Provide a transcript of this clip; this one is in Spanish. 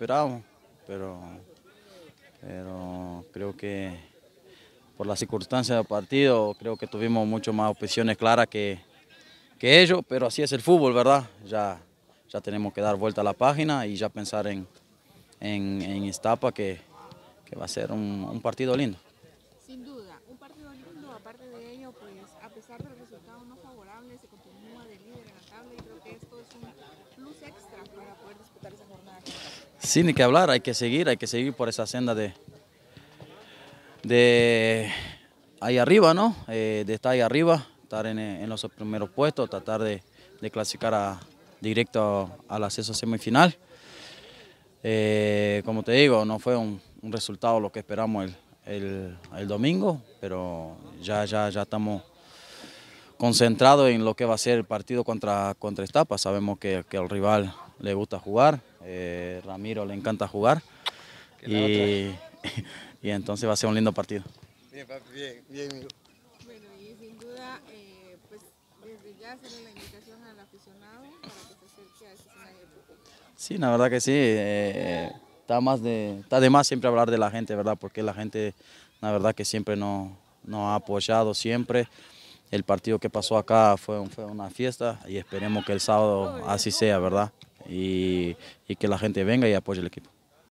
esperábamos, pero, pero creo que por las circunstancias del partido, creo que tuvimos mucho más opciones claras que, que ellos, pero así es el fútbol, ¿verdad? Ya, ya tenemos que dar vuelta a la página y ya pensar en, en, en que, va a ser un, partido lindo. Sin duda, un partido lindo, aparte de ello, pues a pesar del resultado no favorable, se continúa de Sin ni que hablar, hay que seguir, hay que seguir por esa senda de, de ahí arriba, ¿no? Eh, de estar ahí arriba, estar en, los primeros puestos, tratar de, clasificar directo al acceso semifinal. Eh, como te digo, no fue un, resultado lo que esperamos el, domingo, pero ya, ya, ya estamos concentrado en lo que va a ser el partido contra, contra Estapa. Sabemos que, que al rival le gusta jugar, eh, Ramiro le encanta jugar y, entonces va a ser un lindo partido. Bien, papi, bien, bien. Bueno, y sin duda, eh, pues desde ya la invitación al aficionado para que se a Sí, la verdad que sí. Eh, está, más de, está de más siempre hablar de la gente, ¿verdad? Porque la gente, la verdad que siempre nos ha apoyado, siempre el partido que pasó acá fue, fue una fiesta y esperemos que el sábado así sea, ¿verdad? Y, y que la gente venga y apoye al equipo.